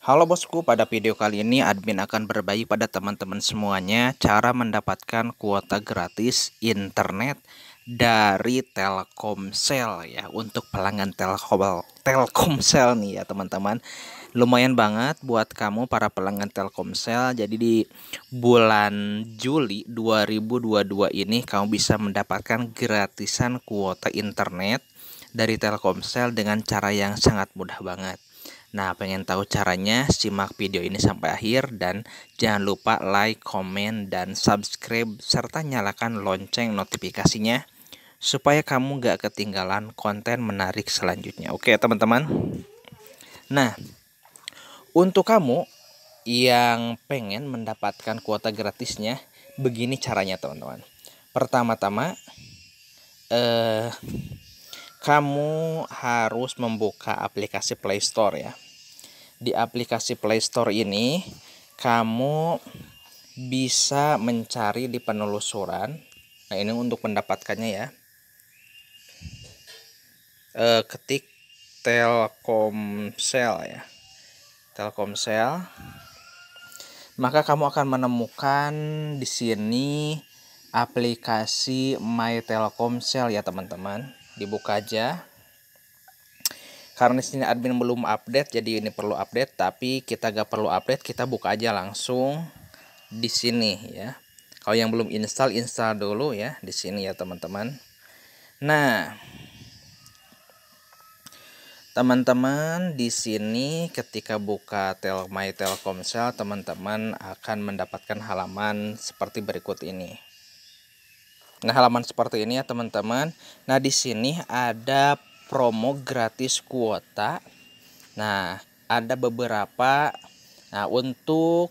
Halo bosku, pada video kali ini admin akan berbagi pada teman-teman semuanya cara mendapatkan kuota gratis internet dari Telkomsel ya untuk pelanggan Telkom Telkomsel nih ya teman-teman. Lumayan banget buat kamu para pelanggan Telkomsel. Jadi di bulan Juli 2022 ini kamu bisa mendapatkan gratisan kuota internet dari Telkomsel dengan cara yang sangat mudah banget Nah, pengen tahu caranya? Simak video ini sampai akhir dan jangan lupa like, comment, dan subscribe serta nyalakan lonceng notifikasinya supaya kamu gak ketinggalan konten menarik selanjutnya. Oke, teman-teman. Nah, untuk kamu yang pengen mendapatkan kuota gratisnya, begini caranya, teman-teman. Pertama-tama eh kamu harus membuka aplikasi Play Store ya. Di aplikasi Play Store ini kamu bisa mencari di penelusuran. Nah, ini untuk mendapatkannya ya. E, ketik Telkomsel ya. Telkomsel. Maka kamu akan menemukan di sini aplikasi My Telkomsel ya, teman-teman dibuka aja karena sini admin belum update jadi ini perlu update tapi kita gak perlu update kita buka aja langsung di sini ya kalau yang belum install install dulu ya di sini ya teman-teman nah teman-teman di sini ketika buka tel my telkomsel teman-teman akan mendapatkan halaman seperti berikut ini Nah, halaman seperti ini ya, teman-teman. Nah, di sini ada promo gratis kuota. Nah, ada beberapa nah untuk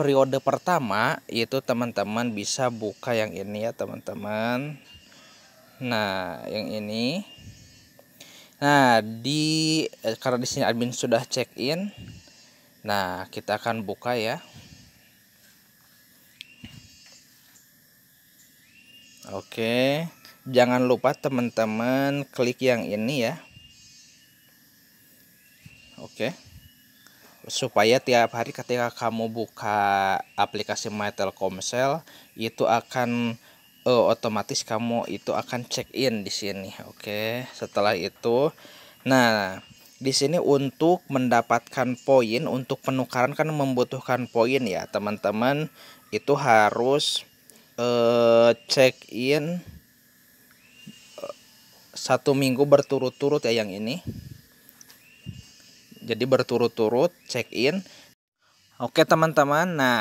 periode pertama itu teman-teman bisa buka yang ini ya, teman-teman. Nah, yang ini. Nah, di eh, karena di sini admin sudah check in. Nah, kita akan buka ya. Oke. Jangan lupa teman-teman klik yang ini ya. Oke. Supaya tiap hari ketika kamu buka aplikasi My Telkomsel itu akan uh, otomatis kamu itu akan check in di sini. Oke, setelah itu nah di sini untuk mendapatkan poin untuk penukaran kan membutuhkan poin ya, teman-teman. Itu harus uh, check in eh, satu minggu berturut-turut ya yang ini jadi berturut-turut check in oke teman-teman nah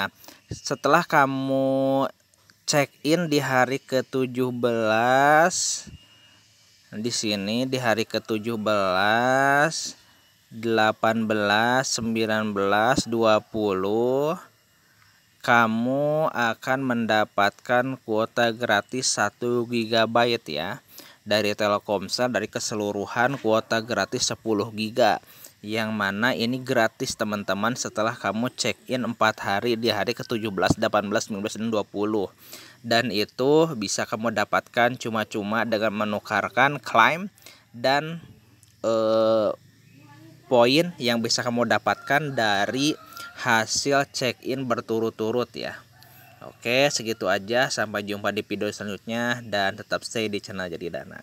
setelah kamu check in di hari ke-17 di sini di hari ke-17 18 19 20 kamu akan mendapatkan kuota gratis 1 GB ya dari Telkomsel dari keseluruhan kuota gratis 10 GB yang mana ini gratis teman-teman setelah kamu check in 4 hari di hari ke-17, 18, 19, dan 20 dan itu bisa kamu dapatkan cuma-cuma dengan menukarkan klaim dan eh, poin yang bisa kamu dapatkan dari hasil check-in berturut-turut ya. Oke, segitu aja. Sampai jumpa di video selanjutnya dan tetap stay di channel Jadi Dana.